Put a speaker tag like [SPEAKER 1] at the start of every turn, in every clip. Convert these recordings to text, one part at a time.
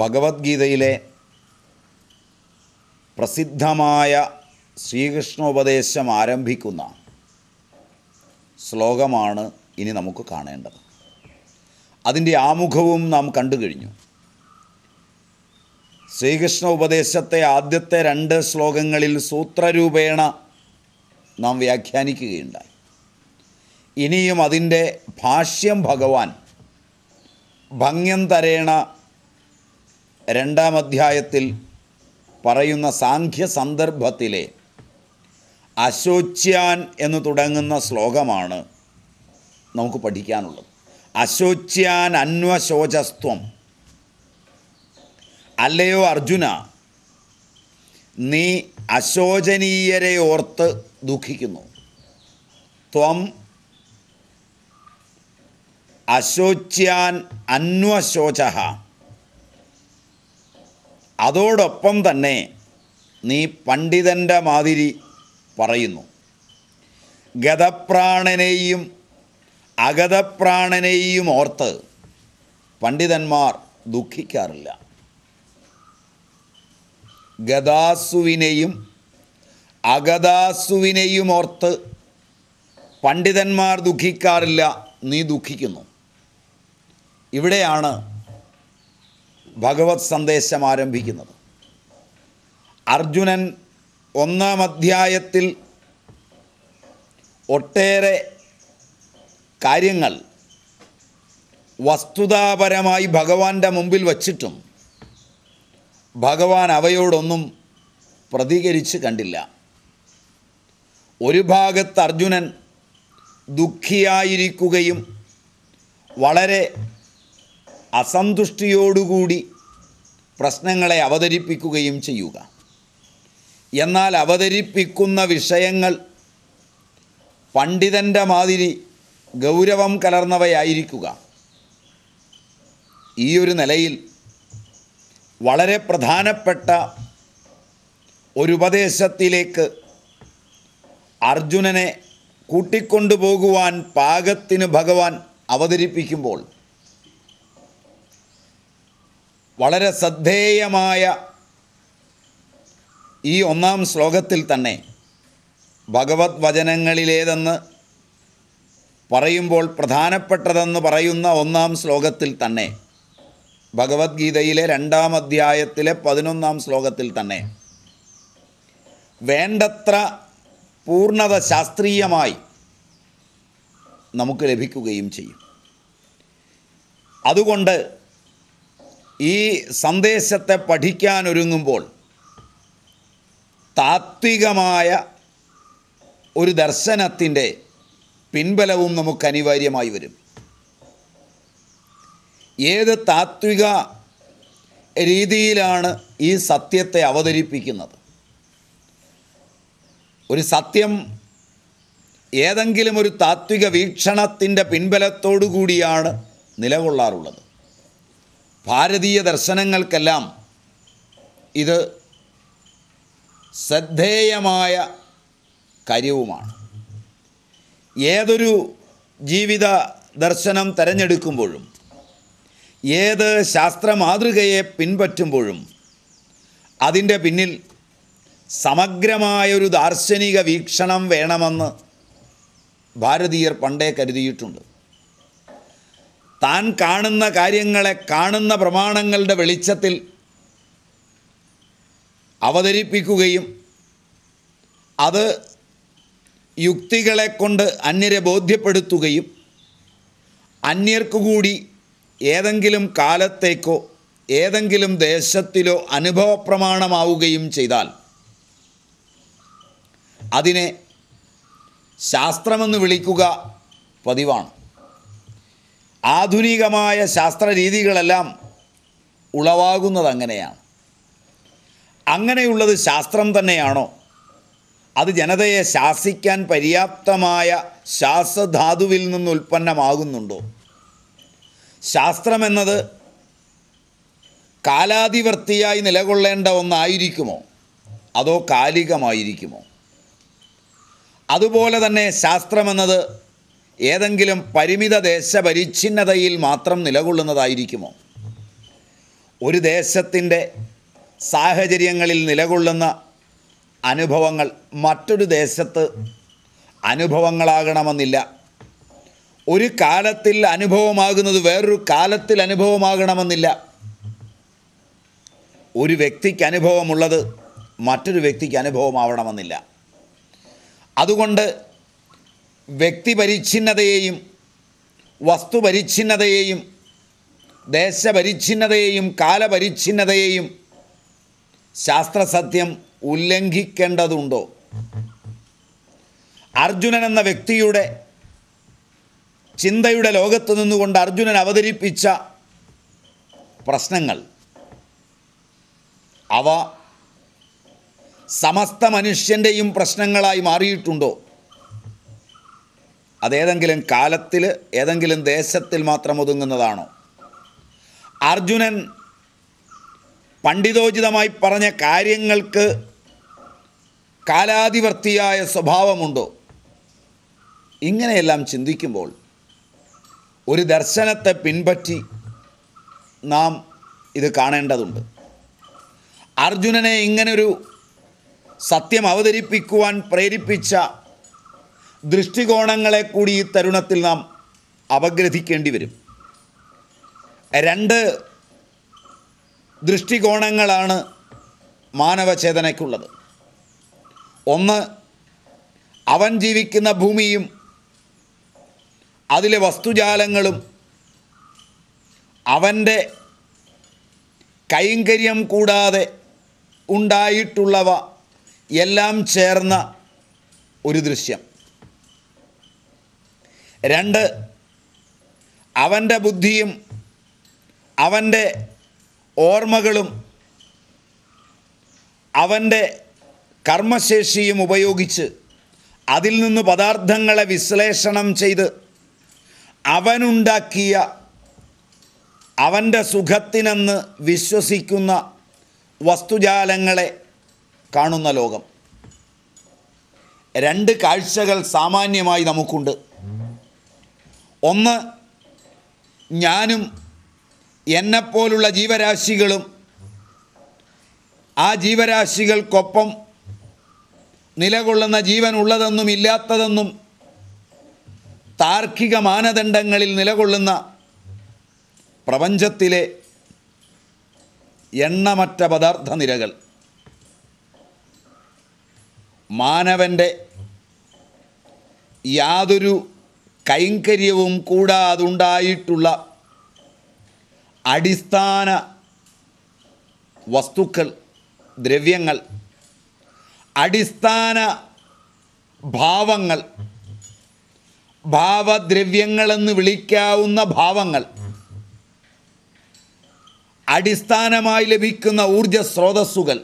[SPEAKER 1] ഭഗവത്ഗീതയിലെ പ്രസിദ്ധമായ ശ്രീകൃഷ്ണോപദേശം ആരംഭിക്കുന്ന ശ്ലോകമാണ് ഇനി നമുക്ക് കാണേണ്ടത് അതിൻ്റെ ആമുഖവും നാം കണ്ടു കഴിഞ്ഞു ശ്രീകൃഷ്ണ ഉപദേശത്തെ ആദ്യത്തെ രണ്ട് ശ്ലോകങ്ങളിൽ സൂത്രരൂപേണ നാം വ്യാഖ്യാനിക്കുകയുണ്ടായി ഇനിയും അതിൻ്റെ ഭാഷ്യം ഭഗവാൻ ഭംഗ്യം തരേണ രണ്ടാം അധ്യായത്തിൽ പറയുന്ന സാഖ്യ സന്ദർഭത്തിലെ അശോച്യാൻ എന്ന് തുടങ്ങുന്ന ശ്ലോകമാണ് നമുക്ക് പഠിക്കാനുള്ളത് അശോച്യാൻ അന്വശോചസ്ത്വം അല്ലയോ അർജുന നീ അശോചനീയരെ ഓർത്ത് ദുഃഖിക്കുന്നു ത്വം അശോച്യാൻ അന്വശോചഹ അതോടൊപ്പം തന്നെ നീ പണ്ഡിതൻ്റെ മാതിരി പറയുന്നു ഗതപ്രാണനെയും അഗതപ്രാണനെയും ഓർത്ത് പണ്ഡിതന്മാർ ദുഃഖിക്കാറില്ല ഗതാസുവിനെയും അഗതാസുവിനെയും ഓർത്ത് പണ്ഡിതന്മാർ ദുഃഖിക്കാറില്ല നീ ദുഃഖിക്കുന്നു ഇവിടെയാണ് ഭഗവത് സന്ദേശം ആരംഭിക്കുന്നത് അർജുനൻ ഒന്നാം അധ്യായത്തിൽ ഒട്ടേറെ കാര്യങ്ങൾ വസ്തുതാപരമായി ഭഗവാന്റെ മുമ്പിൽ വച്ചിട്ടും ഭഗവാൻ അവയോടൊന്നും പ്രതികരിച്ച് കണ്ടില്ല ഒരു ഭാഗത്ത് അർജുനൻ ദുഃഖിയായിരിക്കുകയും വളരെ അസന്തുഷ്ടിയോടുകൂടി പ്രശ്നങ്ങളെ അവതരിപ്പിക്കുകയും ചെയ്യുക എന്നാൽ അവതരിപ്പിക്കുന്ന വിഷയങ്ങൾ പണ്ഡിതൻ്റെ മാതിരി ഗൗരവം കലർന്നവയായിരിക്കുക ഈ ഒരു നിലയിൽ വളരെ പ്രധാനപ്പെട്ട ഒരു ഉപദേശത്തിലേക്ക് അർജുനനെ കൂട്ടിക്കൊണ്ടുപോകുവാൻ പാകത്തിന് ഭഗവാൻ അവതരിപ്പിക്കുമ്പോൾ വളരെ ശ്രദ്ധേയമായ ഈ ഒന്നാം ശ്ലോകത്തിൽ തന്നെ ഭഗവത് വചനങ്ങളിലേതെന്ന് പറയുമ്പോൾ പ്രധാനപ്പെട്ടതെന്ന് പറയുന്ന ഒന്നാം ശ്ലോകത്തിൽ തന്നെ ഭഗവത്ഗീതയിലെ രണ്ടാം അധ്യായത്തിലെ പതിനൊന്നാം ശ്ലോകത്തിൽ തന്നെ വേണ്ടത്ര പൂർണ്ണത ശാസ്ത്രീയമായി നമുക്ക് ലഭിക്കുകയും ചെയ്യും അതുകൊണ്ട് ഈ സന്ദേശത്തെ പഠിക്കാനൊരുങ്ങുമ്പോൾ താത്വികമായ ഒരു ദർശനത്തിൻ്റെ പിൻബലവും നമുക്ക് അനിവാര്യമായി വരും ഏത് താത്വിക രീതിയിലാണ് ഈ സത്യത്തെ അവതരിപ്പിക്കുന്നത് ഒരു സത്യം ഏതെങ്കിലും ഒരു താത്വിക വീക്ഷണത്തിൻ്റെ പിൻബലത്തോടു കൂടിയാണ് നിലകൊള്ളാറുള്ളത് ഭാരതീയ ദർശനങ്ങൾക്കെല്ലാം ഇത് ശ്രദ്ധേയമായ കാര്യവുമാണ് ഏതൊരു ജീവിത ദർശനം തിരഞ്ഞെടുക്കുമ്പോഴും ഏത് ശാസ്ത്ര മാതൃകയെ പിൻപറ്റുമ്പോഴും അതിൻ്റെ പിന്നിൽ സമഗ്രമായൊരു ദാർശനിക വീക്ഷണം വേണമെന്ന് ഭാരതീയർ പണ്ടേ കരുതിയിട്ടുണ്ട് താൻ കാണുന്ന കാര്യങ്ങളെ കാണുന്ന പ്രമാണങ്ങളുടെ വെളിച്ചത്തിൽ അവതരിപ്പിക്കുകയും അത് യുക്തികളെ കൊണ്ട് അന്യരെ ബോധ്യപ്പെടുത്തുകയും അന്യർക്കു കൂടി ഏതെങ്കിലും കാലത്തേക്കോ ഏതെങ്കിലും ദേശത്തിലോ അനുഭവപ്രമാണമാവുകയും ചെയ്താൽ അതിനെ ശാസ്ത്രമെന്ന് വിളിക്കുക പതിവാണ് ആധുനികമായ ശാസ്ത്രരീതികളെല്ലാം ഉളവാകുന്നത് അങ്ങനെയാണ് അങ്ങനെയുള്ളത് ശാസ്ത്രം തന്നെയാണോ അത് ജനതയെ ശാസിക്കാൻ പര്യാപ്തമായ ശാസ്ത്രധാതുവിൽ നിന്ന് ഉൽപ്പന്നമാകുന്നുണ്ടോ ശാസ്ത്രമെന്നത് കാലാതിവർത്തിയായി നിലകൊള്ളേണ്ട ഒന്നായിരിക്കുമോ അതോ കാലികമായിരിക്കുമോ അതുപോലെ തന്നെ ശാസ്ത്രമെന്നത് ഏതെങ്കിലും പരിമിത ദേശപരിച്ഛിന്നതയിൽ മാത്രം നിലകൊള്ളുന്നതായിരിക്കുമോ ഒരു ദേശത്തിൻ്റെ സാഹചര്യങ്ങളിൽ നിലകൊള്ളുന്ന അനുഭവങ്ങൾ മറ്റൊരു ദേശത്ത് അനുഭവങ്ങളാകണമെന്നില്ല ഒരു കാലത്തിൽ അനുഭവമാകുന്നത് വേറൊരു കാലത്തിൽ അനുഭവമാകണമെന്നില്ല ഒരു വ്യക്തിക്ക് അനുഭവമുള്ളത് മറ്റൊരു വ്യക്തിക്ക് അനുഭവമാവണമെന്നില്ല അതുകൊണ്ട് വ്യക്തിപരിച്ഛിന്നതയെയും വസ്തുപരിച്ഛിന്നതയെയും ദേശപരിച്ഛിന്നതയെയും കാലപരിച്ഛിന്നതയെയും ശാസ്ത്രസത്യം ഉല്ലംഘിക്കേണ്ടതുണ്ടോ അർജുനൻ എന്ന വ്യക്തിയുടെ ചിന്തയുടെ ലോകത്ത് നിന്നുകൊണ്ട് അർജുനൻ അവതരിപ്പിച്ച പ്രശ്നങ്ങൾ അവ സമസ്ത മനുഷ്യൻ്റെയും പ്രശ്നങ്ങളായി മാറിയിട്ടുണ്ടോ അതേതെങ്കിലും കാലത്തിൽ ഏതെങ്കിലും ദേശത്തിൽ മാത്രം ഒതുങ്ങുന്നതാണോ അർജുനൻ പണ്ഡിതോചിതമായി പറഞ്ഞ കാര്യങ്ങൾക്ക് കാലാധിവർത്തിയായ സ്വഭാവമുണ്ടോ ഇങ്ങനെയെല്ലാം ചിന്തിക്കുമ്പോൾ ഒരു ദർശനത്തെ പിൻപറ്റി നാം ഇത് കാണേണ്ടതുണ്ട് അർജുനനെ ഇങ്ങനൊരു സത്യം അവതരിപ്പിക്കുവാൻ പ്രേരിപ്പിച്ച ദൃഷ്ടികോണങ്ങളെ കൂടി ഈ തരുണത്തിൽ നാം അവഗ്രഹിക്കേണ്ടി വരും രണ്ട് ദൃഷ്ടികോണങ്ങളാണ് മാനവചേതനയ്ക്കുള്ളത് ഒന്ന് അവൻ ജീവിക്കുന്ന ഭൂമിയും അതിലെ വസ്തുജാലങ്ങളും അവൻ്റെ കൈങ്കര്യം കൂടാതെ ഉണ്ടായിട്ടുള്ളവ എല്ലാം ചേർന്ന ഒരു ദൃശ്യം രണ്ട് അവൻ്റെ ബുദ്ധിയും അവൻ്റെ ഓർമ്മകളും അവൻ്റെ കർമ്മശേഷിയും ഉപയോഗിച്ച് അതിൽ നിന്ന് പദാർത്ഥങ്ങളെ വിശ്ലേഷണം ചെയ്ത് അവനുണ്ടാക്കിയ അവൻ്റെ സുഖത്തിനെന്ന് വിശ്വസിക്കുന്ന വസ്തുജാലങ്ങളെ കാണുന്ന ലോകം രണ്ട് കാഴ്ചകൾ സാമാന്യമായി നമുക്കുണ്ട് ഒന്ന് ഞാനും എന്നെപ്പോലുള്ള ജീവരാശികളും ആ ജീവരാശികൾക്കൊപ്പം നിലകൊള്ളുന്ന ജീവൻ ഉള്ളതെന്നും ഇല്ലാത്തതെന്നും താർക്കിക മാനദണ്ഡങ്ങളിൽ നിലകൊള്ളുന്ന പ്രപഞ്ചത്തിലെ എണ്ണമറ്റ പദാർത്ഥ നിരകൾ മാനവൻ്റെ യാതൊരു കൈങ്കര്യവും കൂടാതുണ്ടായിട്ടുള്ള അടിസ്ഥാന വസ്തുക്കൾ ദ്രവ്യങ്ങൾ അടിസ്ഥാന ഭാവങ്ങൾ ഭാവദ്രവ്യങ്ങളെന്ന് വിളിക്കാവുന്ന ഭാവങ്ങൾ അടിസ്ഥാനമായി ലഭിക്കുന്ന ഊർജസ്രോതസ്സുകൾ സ്രോതസ്സുകൾ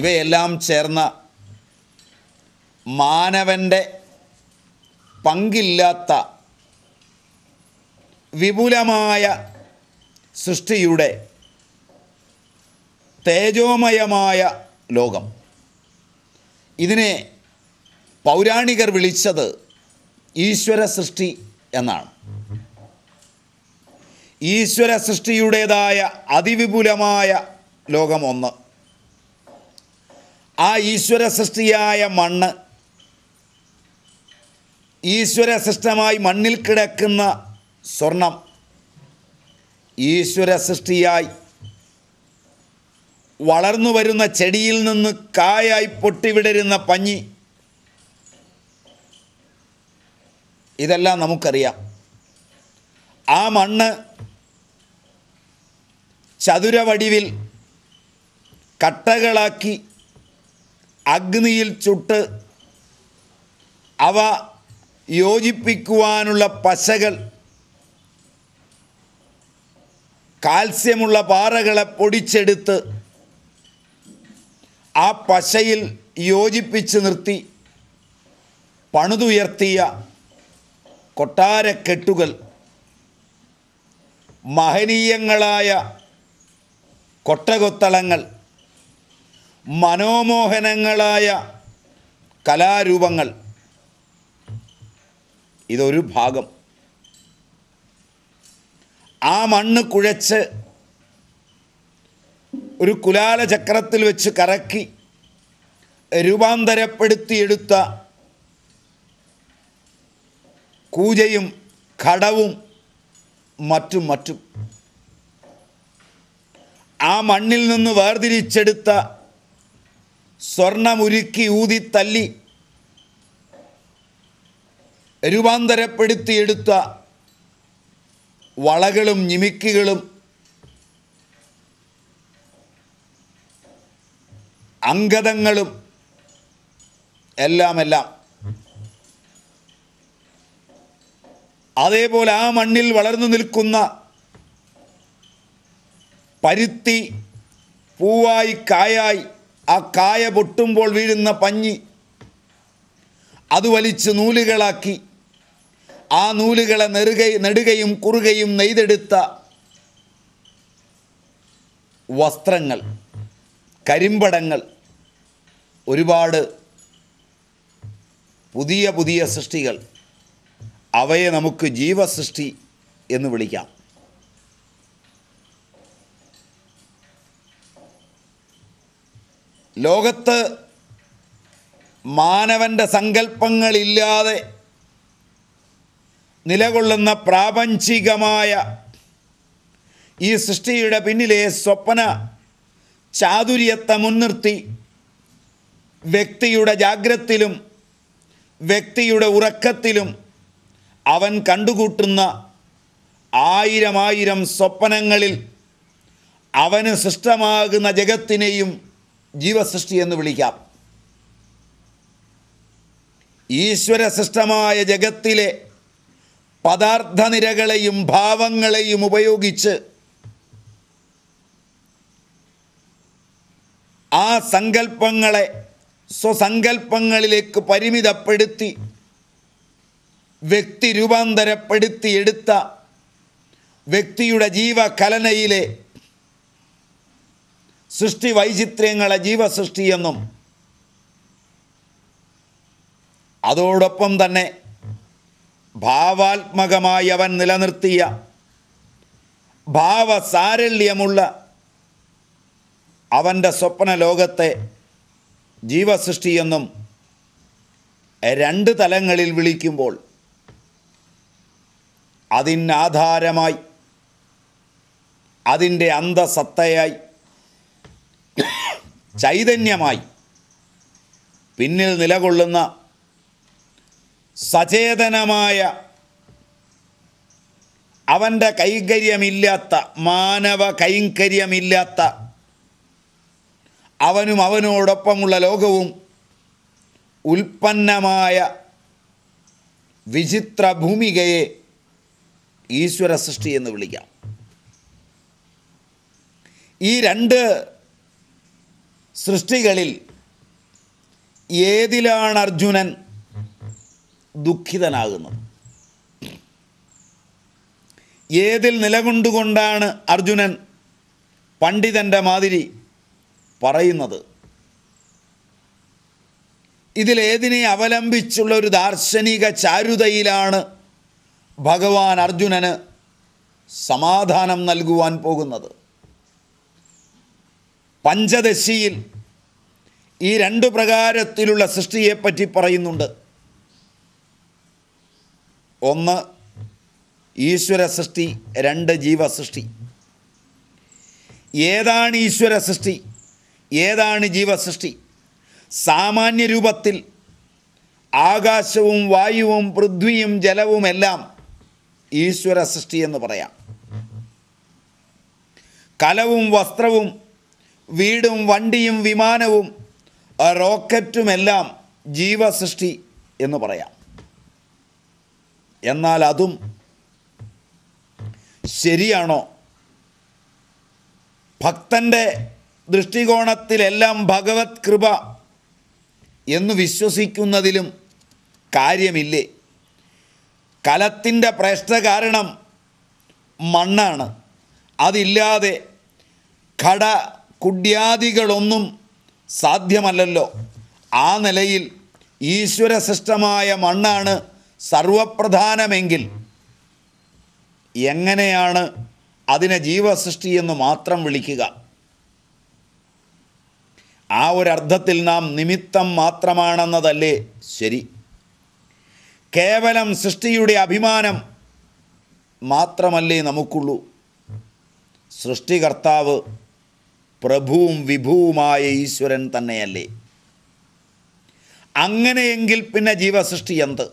[SPEAKER 1] ഇവയെല്ലാം ചേർന്ന മാനവൻ്റെ പങ്കില്ലാത്ത വിപുലമായ സൃഷ്ടിയുടെ തേജോമയമായ ലോകം ഇതിനെ പൗരാണികർ വിളിച്ചത് ഈശ്വര സൃഷ്ടി എന്നാണ് ഈശ്വര സൃഷ്ടിയുടേതായ അതിവിപുലമായ ലോകമൊന്ന് ആ ഈശ്വര സൃഷ്ടിയായ മണ്ണ് സൃഷ്ടമായി മണ്ണിൽ കിടക്കുന്ന സ്വർണം ഈശ്വരസൃഷ്ടിയായി വളർന്നു വരുന്ന ചെടിയിൽ നിന്ന് കായായി പൊട്ടിവിടരുന്ന പഞ്ഞി ഇതെല്ലാം നമുക്കറിയാം ആ മണ്ണ് ചതുരവടിവിൽ കട്ടകളാക്കി അഗ്നിയിൽ ചുട്ട് അവ യോജിപ്പിക്കുവാനുള്ള പശകൾ കാൽസ്യമുള്ള പാറകളെ പൊടിച്ചെടുത്ത് ആ പശയിൽ യോജിപ്പിച്ച് നിർത്തി പണിതുയർത്തിയ കൊട്ടാരക്കെട്ടുകൾ മഹനീയങ്ങളായ കൊട്ടകൊത്തളങ്ങൾ മനോമോഹനങ്ങളായ കലാരൂപങ്ങൾ ഇതൊരു ഭാഗം ആ മണ്ണ് കുഴച്ച് ഒരു കുലാല ചക്രത്തിൽ വെച്ച് കറക്കി രൂപാന്തരപ്പെടുത്തിയെടുത്ത കൂജയും ഘടവും മറ്റും മറ്റും ആ മണ്ണിൽ നിന്ന് വേർതിരിച്ചെടുത്ത സ്വർണ്ണമുരുക്കി ഊതി തല്ലി രൂപാന്തരപ്പെടുത്തിയെടുത്ത വളകളും ഞിമിക്കുകളും അംഗതങ്ങളും എല്ലാമെല്ലാം അതേപോലെ ആ മണ്ണിൽ വളർന്നു നിൽക്കുന്ന പരുത്തി പൂവായി കായായി ആ കായ പൊട്ടുമ്പോൾ വീഴുന്ന പഞ്ഞി അത് വലിച്ച് നൂലുകളാക്കി ആ നൂലുകളെ നെറുകൈ നെടുകയും കുറുകയും നെയ്തെടുത്ത വസ്ത്രങ്ങൾ കരിമ്പടങ്ങൾ ഒരുപാട് പുതിയ പുതിയ സൃഷ്ടികൾ അവയെ നമുക്ക് ജീവസൃഷ്ടി എന്ന് വിളിക്കാം ലോകത്ത് മാനവൻ്റെ സങ്കല്പങ്ങളില്ലാതെ നിലകൊള്ളുന്ന പ്രാപഞ്ചികമായ ഈ സൃഷ്ടിയുടെ പിന്നിലെ സ്വപ്ന ചാതുര്യത്തെ മുൻനിർത്തി വ്യക്തിയുടെ ജാഗ്രത്തിലും വ്യക്തിയുടെ ഉറക്കത്തിലും അവൻ കണ്ടുകൂട്ടുന്ന ആയിരം ആയിരം സ്വപ്നങ്ങളിൽ അവന് സൃഷ്ടമാകുന്ന ജഗത്തിനെയും ജീവസൃഷ്ടി എന്ന് വിളിക്കാം ഈശ്വര സൃഷ്ടമായ ജഗത്തിലെ പദാർത്ഥ നിരകളെയും ഭാവങ്ങളെയും ഉപയോഗിച്ച് ആ സങ്കല്പങ്ങളെ സ്വസങ്കല്പങ്ങളിലേക്ക് പരിമിതപ്പെടുത്തി വ്യക്തി രൂപാന്തരപ്പെടുത്തി എടുത്ത വ്യക്തിയുടെ ജീവകലനയിലെ സൃഷ്ടി വൈചിത്ര്യങ്ങളെ ജീവസൃഷ്ടിയെന്നും അതോടൊപ്പം തന്നെ ഭാവാത്മകമായി അവൻ നിലനിർത്തിയ ഭാവസാരല്യമുള്ള അവൻ്റെ സ്വപ്ന ലോകത്തെ ജീവസൃഷ്ടിയെന്നും രണ്ട് തലങ്ങളിൽ വിളിക്കുമ്പോൾ അതിനാധാരമായി അതിൻ്റെ അന്തസത്തയായി ചൈതന്യമായി പിന്നിൽ നിലകൊള്ളുന്ന സചേതനമായ അവൻ്റെ കൈങ്കര്യമില്ലാത്ത മാനവ കൈങ്കര്യമില്ലാത്ത അവനും അവനോടൊപ്പമുള്ള ലോകവും ഉൽപ്പന്നമായ വിചിത്ര ഭൂമികയെ ഈശ്വര സൃഷ്ടി എന്ന് വിളിക്കാം ഈ രണ്ട് സൃഷ്ടികളിൽ ഏതിലാണ് അർജുനൻ ദുഃഖിതനാകുന്നത് ഏതിൽ നിലകൊണ്ടുകൊണ്ടാണ് അർജുനൻ പണ്ഡിതൻ്റെ മാതിരി പറയുന്നത് ഇതിലേതിനെ അവലംബിച്ചുള്ള ഒരു ദാർശനിക ചാരുതയിലാണ് ഭഗവാൻ അർജുനന് സമാധാനം നൽകുവാൻ പോകുന്നത് പഞ്ചദശിയിൽ ഈ രണ്ട് പ്രകാരത്തിലുള്ള സൃഷ്ടിയെപ്പറ്റി പറയുന്നുണ്ട് ഒന്ന് ഈശ്വര സൃഷ്ടി രണ്ട് ജീവസൃഷ്ടി ഏതാണ് ഈശ്വര സൃഷ്ടി ഏതാണ് ജീവസൃഷ്ടി സാമാന്യ രൂപത്തിൽ ആകാശവും വായുവും പൃഥ്വിയും ജലവുമെല്ലാം ഈശ്വര സൃഷ്ടി എന്ന് പറയാം കലവും വസ്ത്രവും വീടും വണ്ടിയും വിമാനവും റോക്കറ്റുമെല്ലാം ജീവസൃഷ്ടി എന്ന് പറയാം എന്നാൽ അതും ശരിയാണോ ഭക്തൻ്റെ ദൃഷ്ടികോണത്തിലെല്ലാം ഭഗവത് കൃപ എന്ന് വിശ്വസിക്കുന്നതിലും കാര്യമില്ലേ കലത്തിൻ്റെ പ്രശ്ന കാരണം മണ്ണാണ് അതില്ലാതെ ഘട കുഡ്യാദികളൊന്നും സാധ്യമല്ലല്ലോ ആ നിലയിൽ ഈശ്വരസൃഷ്ടമായ മണ്ണാണ് സർവപ്രധാനമെങ്കിൽ എങ്ങനെയാണ് അതിനെ ജീവസൃഷ്ടി എന്ന് മാത്രം വിളിക്കുക ആ ഒരർത്ഥത്തിൽ നാം നിമിത്തം മാത്രമാണെന്നതല്ലേ ശരി കേവലം സൃഷ്ടിയുടെ അഭിമാനം മാത്രമല്ലേ നമുക്കുള്ളൂ സൃഷ്ടികർത്താവ് പ്രഭുവും വിഭുവുമായ ഈശ്വരൻ തന്നെയല്ലേ അങ്ങനെയെങ്കിൽ പിന്നെ ജീവസൃഷ്ടി എന്ത്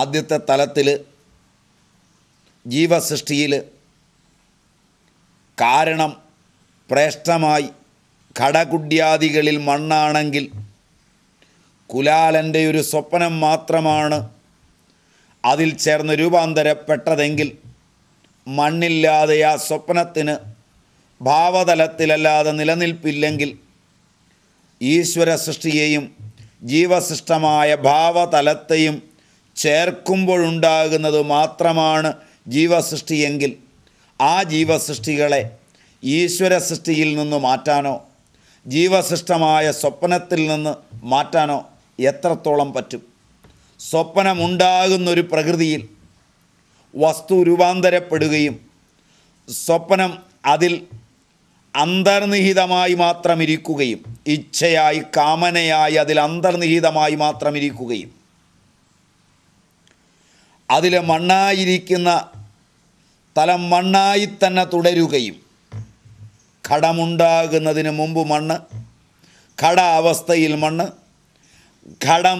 [SPEAKER 1] ആദ്യത്തെ തലത്തിൽ ജീവസൃഷ്ടിയിൽ കാരണം പ്രേഷ്ടമായി ഘടകുഡ്യാദികളിൽ മണ്ണാണെങ്കിൽ കുലാലൻ്റെ ഒരു സ്വപ്നം മാത്രമാണ് അതിൽ ചേർന്ന് രൂപാന്തരപ്പെട്ടതെങ്കിൽ മണ്ണില്ലാതെ ആ സ്വപ്നത്തിന് ഭാവതലത്തിലല്ലാതെ നിലനിൽപ്പില്ലെങ്കിൽ ഈശ്വര സൃഷ്ടിയെയും ജീവസൃഷ്ടമായ ഭാവതലത്തെയും ചേർക്കുമ്പോഴുണ്ടാകുന്നത് മാത്രമാണ് ജീവസൃഷ്ടിയെങ്കിൽ ആ ജീവസൃഷ്ടികളെ ഈശ്വര സൃഷ്ടിയിൽ നിന്ന് മാറ്റാനോ ജീവസൃഷ്ടമായ സ്വപ്നത്തിൽ നിന്ന് മാറ്റാനോ എത്രത്തോളം പറ്റും സ്വപ്നമുണ്ടാകുന്നൊരു പ്രകൃതിയിൽ വസ്തു രൂപാന്തരപ്പെടുകയും സ്വപ്നം അതിൽ അന്തർനിഹിതമായി മാത്രം ഇരിക്കുകയും ഇച്ഛയായി കാമനയായി അതിൽ അന്തർനിഹിതമായി മാത്രം ഇരിക്കുകയും അതിലെ മണ്ണായിരിക്കുന്ന തലം മണ്ണായി തന്നെ തുടരുകയും ഘടമുണ്ടാകുന്നതിന് മുമ്പ് മണ്ണ് ഘട അവസ്ഥയിൽ മണ്ണ് ഘടം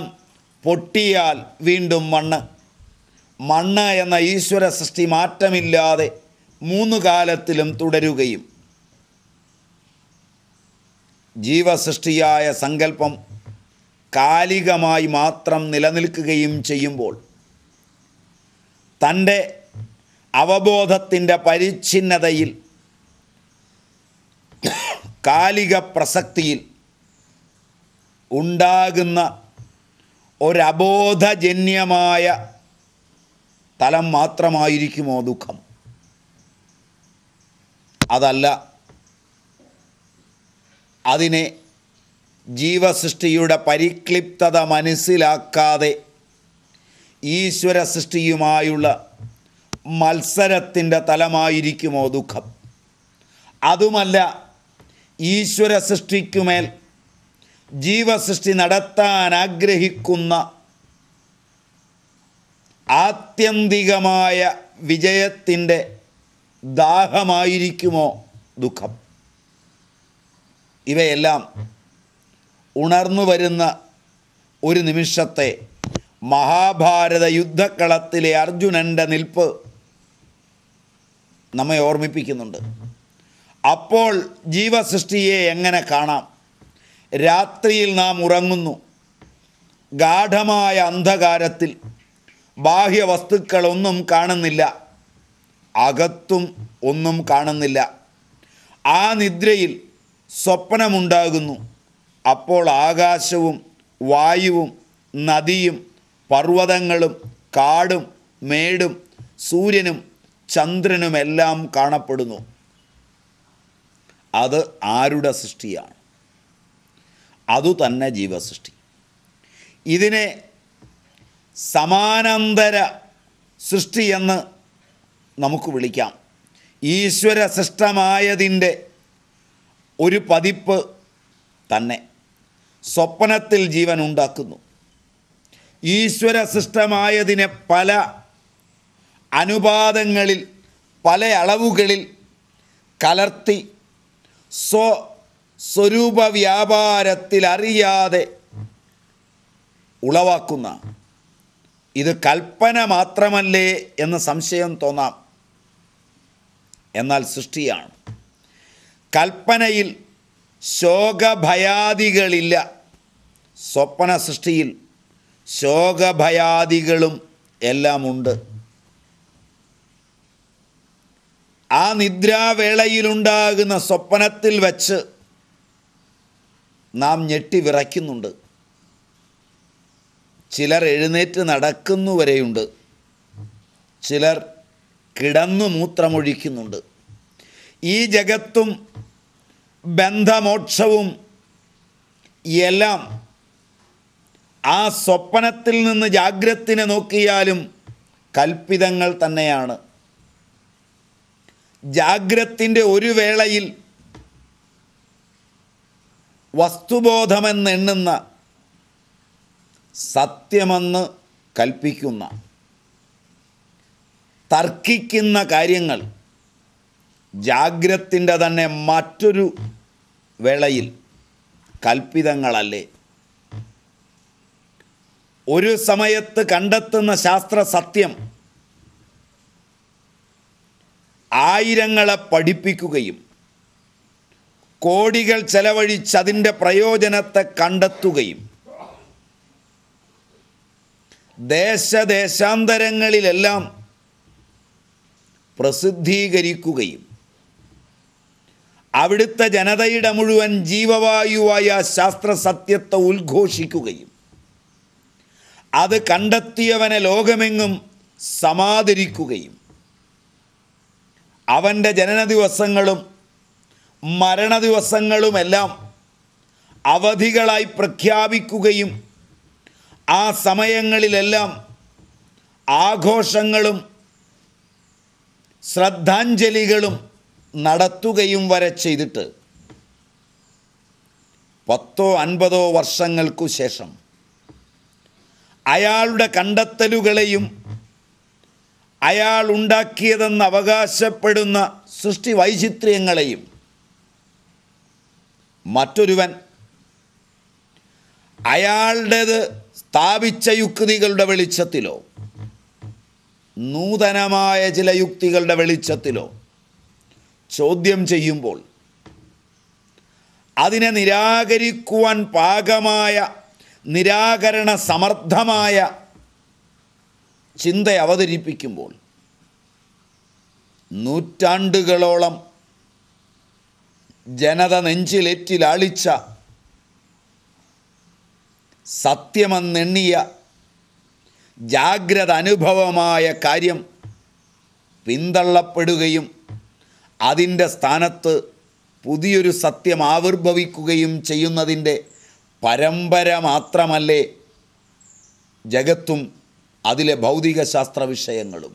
[SPEAKER 1] പൊട്ടിയാൽ വീണ്ടും മണ്ണ് മണ്ണ് എന്ന ഈശ്വര സൃഷ്ടി മാറ്റമില്ലാതെ മൂന്ന് കാലത്തിലും തുടരുകയും ജീവസൃഷ്ടിയായ സങ്കല്പം കാലികമായി മാത്രം നിലനിൽക്കുകയും ചെയ്യുമ്പോൾ തൻ്റെ അവബോധത്തിൻ്റെ പരിച്ഛിന്നതയിൽ കാലിക പ്രസക്തിയിൽ ഉണ്ടാകുന്ന ഒരബോധജന്യമായ തലം മാത്രമായിരിക്കുമോ ദുഃഖം അതല്ല അതിനെ ജീവസൃഷ്ടിയുടെ പരിക്ലിപ്തത മനസ്സിലാക്കാതെ ഈശ്വര സൃഷ്ടിയുമായുള്ള മത്സരത്തിൻ്റെ തലമായിരിക്കുമോ ദുഃഖം അതുമല്ല ഈശ്വര സൃഷ്ടിക്കുമേൽ ജീവസൃഷ്ടി നടത്താൻ ആഗ്രഹിക്കുന്ന ആത്യന്തികമായ വിജയത്തിൻ്റെ ദാഹമായിരിക്കുമോ ദുഃഖം ഇവയെല്ലാം ഉണർന്നു വരുന്ന ഒരു നിമിഷത്തെ മഹാഭാരത യുദ്ധക്കളത്തിലെ അർജുനൻ്റെ നിൽപ്പ് നമ്മെ ഓർമ്മിപ്പിക്കുന്നുണ്ട് അപ്പോൾ ജീവസൃഷ്ടിയെ എങ്ങനെ കാണാം രാത്രിയിൽ നാം ഉറങ്ങുന്നു ഗാഠമായ അന്ധകാരത്തിൽ ബാഹ്യ വസ്തുക്കളൊന്നും കാണുന്നില്ല അകത്തും ഒന്നും കാണുന്നില്ല ആ നിദ്രയിൽ സ്വപ്നമുണ്ടാകുന്നു അപ്പോൾ ആകാശവും വായുവും നദിയും പർവ്വതങ്ങളും കാടും മേടും സൂര്യനും ചന്ദ്രനുമെല്ലാം കാണപ്പെടുന്നു അത് ആരുടെ സൃഷ്ടിയാണ് അതുതന്നെ ജീവസൃഷ്ടി ഇതിനെ സമാനന്തര സൃഷ്ടിയെന്ന് നമുക്ക് വിളിക്കാം ഈശ്വര സൃഷ്ടമായതിൻ്റെ ഒരു പതിപ്പ് തന്നെ സ്വപ്നത്തിൽ ജീവൻ ഉണ്ടാക്കുന്നു ഈശ്വര സൃഷ്ടമായതിനെ പല അനുപാതങ്ങളിൽ പല അളവുകളിൽ കലർത്തി സ്വ സ്വരൂപ വ്യാപാരത്തിൽ അറിയാതെ ഉളവാക്കുന്ന ഇത് കൽപ്പന മാത്രമല്ലേ എന്ന സംശയം തോന്നാം എന്നാൽ സൃഷ്ടിയാണ് കൽപ്പനയിൽ ശോകഭയാദികളില്ല സ്വപ്ന സൃഷ്ടിയിൽ ശോകഭയാദികളും എല്ലാമുണ്ട് ആ നിദ്രാവേളയിലുണ്ടാകുന്ന സ്വപ്നത്തിൽ വച്ച് നാം ഞെട്ടി വിറയ്ക്കുന്നുണ്ട് ചിലർ എഴുന്നേറ്റ് നടക്കുന്നുവരെയുണ്ട് ചിലർ കിടന്നു മൂത്രമൊഴിക്കുന്നുണ്ട് ഈ ജഗത്തും ബന്ധമോക്ഷവും എല്ലാം ആ സ്വപ്നത്തിൽ നിന്ന് ജാഗ്രത്തിനെ നോക്കിയാലും കൽപ്പിതങ്ങൾ തന്നെയാണ് ജാഗ്രത്തിൻ്റെ ഒരു വേളയിൽ വസ്തുബോധമെന്നെണ്ണുന്ന സത്യമെന്ന് കൽപ്പിക്കുന്ന തർക്കിക്കുന്ന കാര്യങ്ങൾ ജാഗ്രത്തിൻ്റെ തന്നെ മറ്റൊരു വേളയിൽ കൽപ്പിതങ്ങളല്ലേ ഒരു സമയത്ത് കണ്ടെത്തുന്ന ശാസ്ത്ര സത്യം ആയിരങ്ങളെ പഠിപ്പിക്കുകയും കോടികൾ അതിൻ്റെ പ്രയോജനത്തെ കണ്ടെത്തുകയും ദേശദേശാന്തരങ്ങളിലെല്ലാം പ്രസിദ്ധീകരിക്കുകയും അവിടുത്തെ ജനതയുടെ മുഴുവൻ ജീവവായുവായ ശാസ്ത്ര സത്യത്തെ ഉദ്ഘോഷിക്കുകയും അത് കണ്ടെത്തിയവനെ ലോകമെങ്ങും സമാദരിക്കുകയും അവൻ്റെ ജനന ദിവസങ്ങളും മരണ ദിവസങ്ങളുമെല്ലാം അവധികളായി പ്രഖ്യാപിക്കുകയും ആ സമയങ്ങളിലെല്ലാം ആഘോഷങ്ങളും ശ്രദ്ധാഞ്ജലികളും നടത്തുകയും വരെ ചെയ്തിട്ട് പത്തോ അൻപതോ വർഷങ്ങൾക്കു ശേഷം അയാളുടെ കണ്ടെത്തലുകളെയും അയാൾ ഉണ്ടാക്കിയതെന്ന് അവകാശപ്പെടുന്ന സൃഷ്ടി വൈചിത്ര്യങ്ങളെയും മറ്റൊരുവൻ അയാളുടേത് സ്ഥാപിച്ച യുക്തികളുടെ വെളിച്ചത്തിലോ നൂതനമായ ചില യുക്തികളുടെ വെളിച്ചത്തിലോ ചോദ്യം ചെയ്യുമ്പോൾ അതിനെ നിരാകരിക്കുവാൻ പാകമായ നിരാകരണ സമർത്ഥമായ ചിന്ത അവതരിപ്പിക്കുമ്പോൾ നൂറ്റാണ്ടുകളോളം ജനത നെഞ്ചിലേറ്റിലാളിച്ച സത്യമെന്നെണ്ണിയ ജാഗ്രത അനുഭവമായ കാര്യം പിന്തള്ളപ്പെടുകയും അതിൻ്റെ സ്ഥാനത്ത് പുതിയൊരു സത്യം ആവിർഭവിക്കുകയും ചെയ്യുന്നതിൻ്റെ പരമ്പര മാത്രമല്ലേ ജഗത്തും അതിലെ ഭൗതികശാസ്ത്ര വിഷയങ്ങളും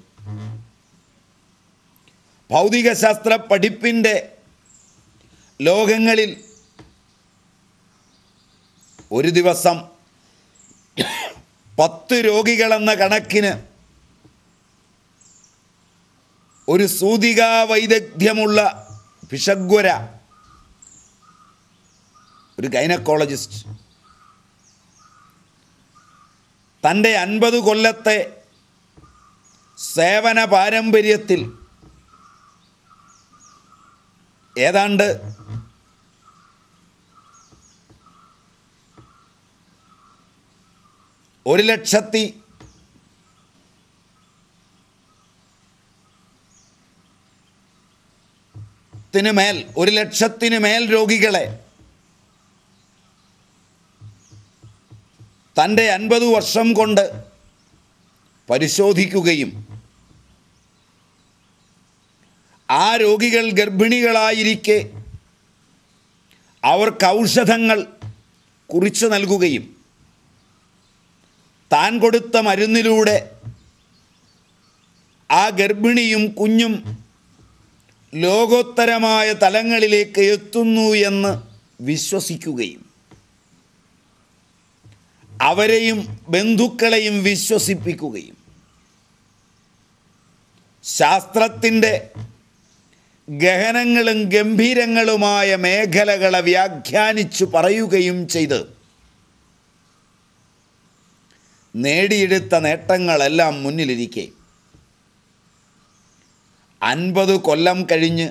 [SPEAKER 1] ഭൗതികശാസ്ത്ര പഠിപ്പിൻ്റെ ലോകങ്ങളിൽ ഒരു ദിവസം പത്ത് രോഗികളെന്ന കണക്കിന് ഒരു സൂതികാ വൈദഗ്ധ്യമുള്ള പിഷഗ്വര ഒരു ഗൈനക്കോളജിസ്റ്റ് തൻ്റെ അൻപത് കൊല്ലത്തെ സേവന പാരമ്പര്യത്തിൽ ഏതാണ്ട് ഒരു ലക്ഷത്തി ത്തിന് മേൽ ഒരു ലക്ഷത്തിന് മേൽ രോഗികളെ തൻ്റെ അൻപത് വർഷം കൊണ്ട് പരിശോധിക്കുകയും ആ രോഗികൾ ഗർഭിണികളായിരിക്കെ അവർക്ക് ഔഷധങ്ങൾ കുറിച്ച് നൽകുകയും താൻ കൊടുത്ത മരുന്നിലൂടെ ആ ഗർഭിണിയും കുഞ്ഞും ലോകോത്തരമായ തലങ്ങളിലേക്ക് എത്തുന്നു എന്ന് വിശ്വസിക്കുകയും അവരെയും ബന്ധുക്കളെയും വിശ്വസിപ്പിക്കുകയും ശാസ്ത്രത്തിൻ്റെ ഗഹനങ്ങളും ഗംഭീരങ്ങളുമായ മേഖലകളെ വ്യാഖ്യാനിച്ചു പറയുകയും ചെയ്ത് നേടിയെടുത്ത നേട്ടങ്ങളെല്ലാം മുന്നിലിരിക്കെ അൻപത് കൊല്ലം കഴിഞ്ഞ്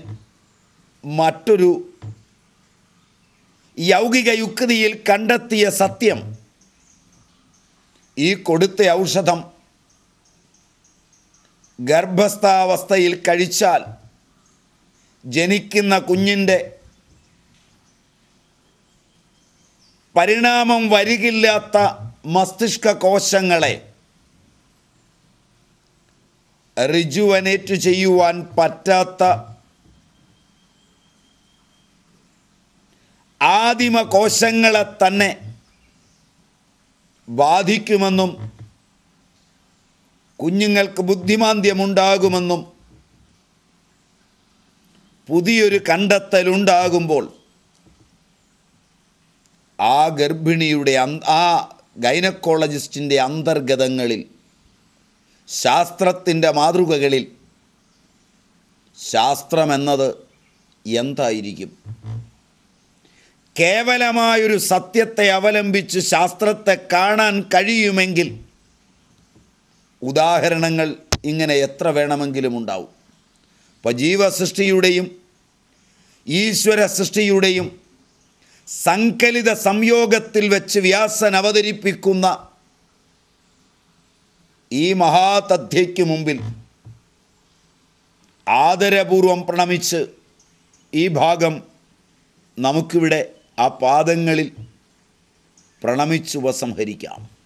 [SPEAKER 1] മറ്റൊരു യൗകിക യുക്തിയിൽ കണ്ടെത്തിയ സത്യം ഈ കൊടുത്ത ഔഷധം ഗർഭസ്ഥാവസ്ഥയിൽ കഴിച്ചാൽ ജനിക്കുന്ന കുഞ്ഞിൻ്റെ പരിണാമം വരികില്ലാത്ത മസ്തിഷ്ക കോശങ്ങളെ റിജുവനേറ്റ് ചെയ്യുവാൻ പറ്റാത്ത ആദിമ കോശങ്ങളെ തന്നെ ബാധിക്കുമെന്നും കുഞ്ഞുങ്ങൾക്ക് ബുദ്ധിമാന്ദ്യമുണ്ടാകുമെന്നും പുതിയൊരു കണ്ടെത്തലുണ്ടാകുമ്പോൾ ആ ഗർഭിണിയുടെ ആ ഗൈനക്കോളജിസ്റ്റിൻ്റെ അന്തർഗതങ്ങളിൽ ശാസ്ത്രത്തിൻ്റെ മാതൃകകളിൽ ശാസ്ത്രമെന്നത് എന്തായിരിക്കും കേവലമായൊരു സത്യത്തെ അവലംബിച്ച് ശാസ്ത്രത്തെ കാണാൻ കഴിയുമെങ്കിൽ ഉദാഹരണങ്ങൾ ഇങ്ങനെ എത്ര വേണമെങ്കിലും ഉണ്ടാവും അപ്പോൾ ജീവസൃഷ്ടിയുടെയും ഈശ്വര സൃഷ്ടിയുടെയും സങ്കലിത സംയോഗത്തിൽ വെച്ച് വ്യാസൻ അവതരിപ്പിക്കുന്ന ഈ മഹാതഥ്യയ്ക്ക് മുമ്പിൽ ആദരപൂർവം പ്രണമിച്ച് ഈ ഭാഗം നമുക്കിവിടെ ആ പാദങ്ങളിൽ പ്രണമിച്ചുപസംഹരിക്കാം